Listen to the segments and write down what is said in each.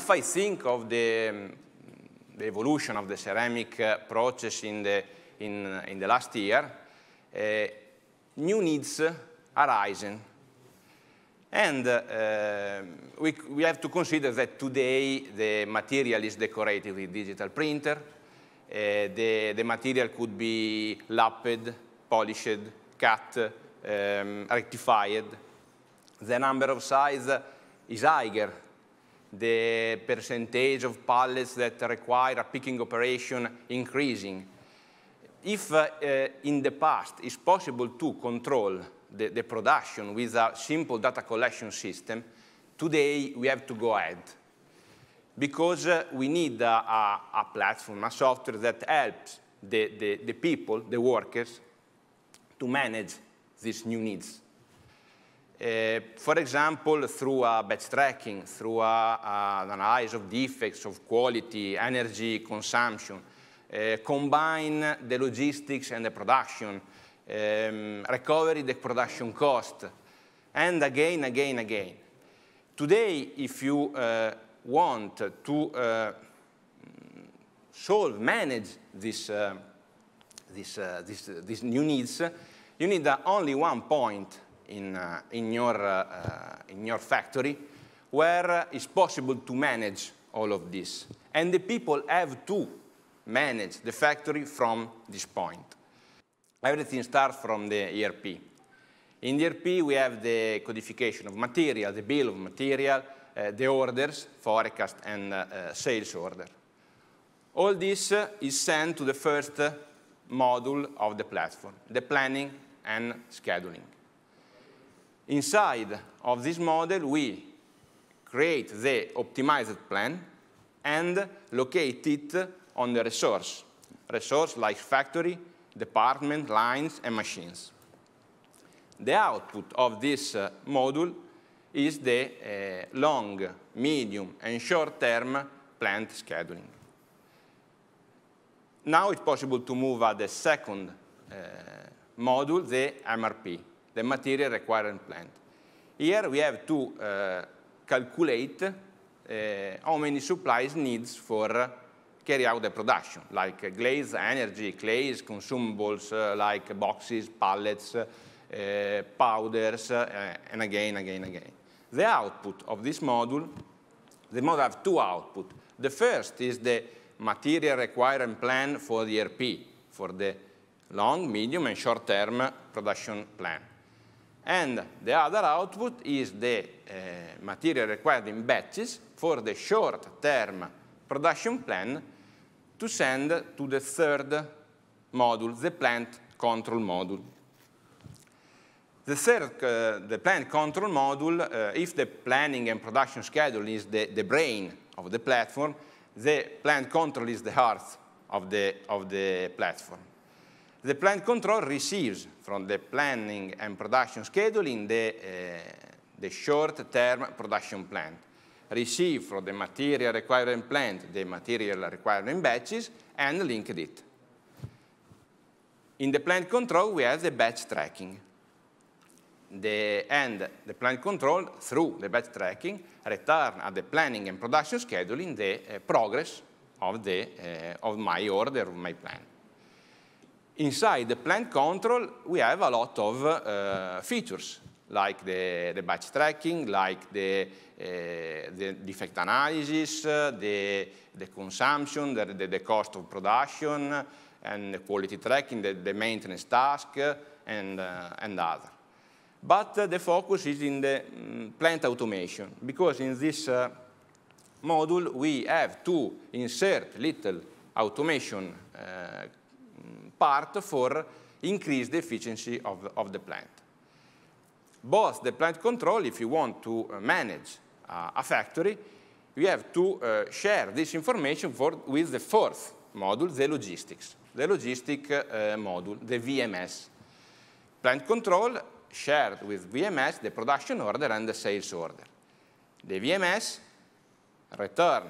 if I think of the, um, the evolution of the ceramic uh, process in the, in, uh, in the last year, uh, new needs are rising. And uh, we, we, have to consider that today the material is decorated with digital printer. Uh, the, the, material could be lapped, polished, cut, um, rectified. The number of size is higher the percentage of pallets that require a picking operation increasing. If uh, uh, in the past it's possible to control the, the, production with a simple data collection system, today we have to go ahead because uh, we need a, a, a, platform, a software that helps the, the, the people, the workers, to manage these new needs. Eh, for example, through uh, batch tracking, through an analysis of defects, of quality, energy consumption, eh, combine the logistics and the production, um, recovery the production cost, and again, again, again. Today, if you uh, want to uh, solve, manage this, uh, this, this, these new needs, you need only one point, in, uh, in, your, uh, uh, in your factory where it's possible to manage all of this. And the people have to manage the factory from this point. Everything starts from the ERP. In the ERP, we have the codification of material, the bill of material, uh, the orders, forecast, and uh, uh, sales order. All this is sent to the first module of the platform, the planning and scheduling. Inside of this model, we create the optimized plan and locate it on the resource. Resource like factory, department, lines, and machines. The output of this uh, module is the uh, long, medium, and short-term plant scheduling. Now it's possible to move at the second uh, module, the MRP the material requirement plant. Here we have to uh, calculate uh, how many supplies needs for uh, carry out the production, like uh, glaze, energy, clays, consumables, like boxes, pallets, powders, and again, again, again. The output of this module, the module have two output. The first is the material requirement plan for the RP, for the long, medium, and short-term production plan. And the other output is the uh, material required in batches for the short-term production plan to send to the third module, the plant control module. The third, uh, the plant control module, uh, if the planning and production schedule is the, the brain of the platform, the plant control is the heart of the, of the platform. The plant control receives from the planning and production scheduling the, uh, the short-term production plan, receive from the material requirement plant the material requirement batches, and linked it. In the plant control, we have the batch tracking. The, and the plant control, through the batch tracking, return at the planning and production scheduling the uh, progress of, the, uh, of my order, of my plan inside the plant control, we have a lot of uh, features, like the, the, batch tracking, like the, uh, the defect analysis, uh, the, the consumption, the, the, cost of production, and the quality tracking, the, maintenance task, and, uh, and other. But uh, the focus is in the um, plant automation, because in this uh, module, we have to insert little automation part for increase the efficiency of the, of the plant. Both the plant control, if you want to uh, manage uh, a factory, we have to uh, share this information for, with the fourth module, the logistics, the logistic uh, module, the VMS. Plant control shared with VMS the production order and the sales order. The VMS return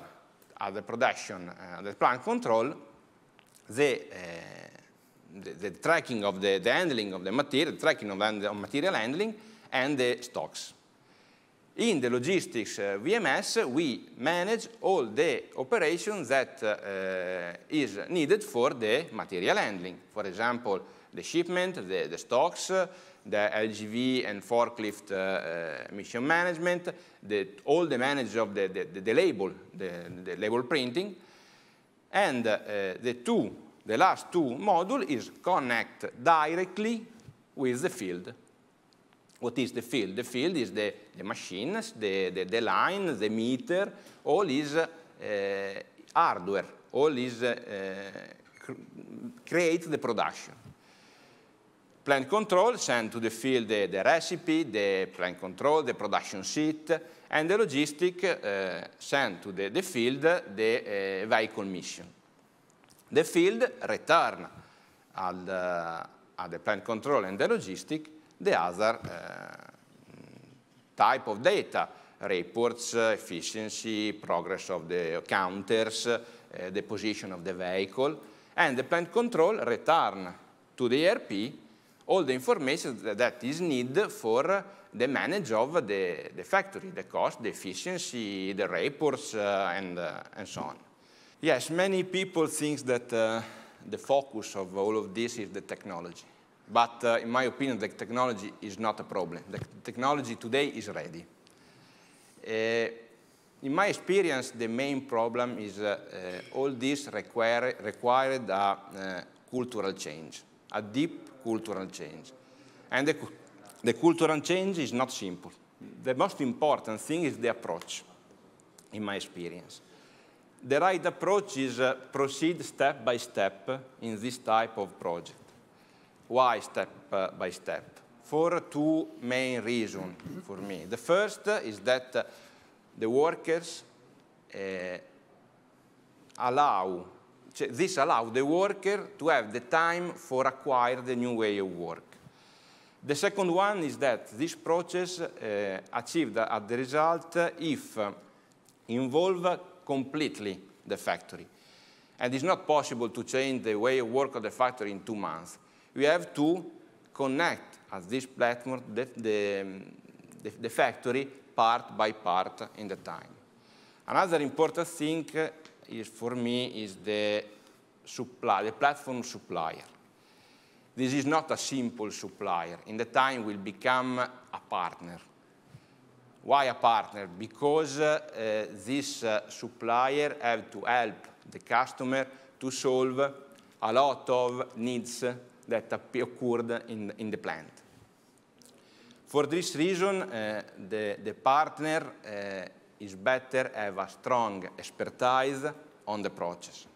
at the production, uh, the plant control, the uh, the, the, tracking of the, the handling of the material, tracking of, of material handling, and the stocks. In the logistics uh, VMS, we manage all the operations that uh, uh, is needed for the material handling. For example, the shipment, the, the stocks, uh, the LGV and forklift uh, uh, mission management, the, all the manage of the, the, the label, the, label printing, and the two the last two module is connect directly with the field. What is the field? The field is the, the machines, the, the, the line, the meter, all is uh, hardware, all is uh, cr create the production. Plant control send to the field the, the recipe, the plant control, the production sheet, and the logistic uh, send to the, the field the uh, vehicle mission the field return uh, at the, the plant control and the logistic the other uh, type of data, reports, uh, efficiency, progress of the counters, uh, the position of the vehicle, and the plant control return to the ERP all the information that is needed for the manage of the, the factory, the cost, the efficiency, the reports, uh, and, uh, and so on. Yes, many people think that uh, the focus of all of this is the technology. But uh, in my opinion, the technology is not a problem. The technology today is ready. Uh, in my experience, the main problem is uh, uh, all this require, required a uh, cultural change, a deep cultural change. And the, the cultural change is not simple. The most important thing is the approach, in my experience the right approach is uh, proceed step by step in this type of project. Why step uh, by step? For two main reasons for me. The first is that uh, the workers uh, allow, this allows the worker to have the time for acquire the new way of work. The second one is that this process uh, achieved at uh, the result if involve completely the factory. And it's not possible to change the way of work of the factory in two months. We have to connect as this platform the, the, the, the factory part by part in the time. Another important thing is for me is the supply, the platform supplier. This is not a simple supplier. In the time will become a partner why a partner? Because uh, this uh, supplier have to help the customer to solve a lot of needs that occurred in, in the plant. For this reason, uh, the, the partner uh, is better have a strong expertise on the process.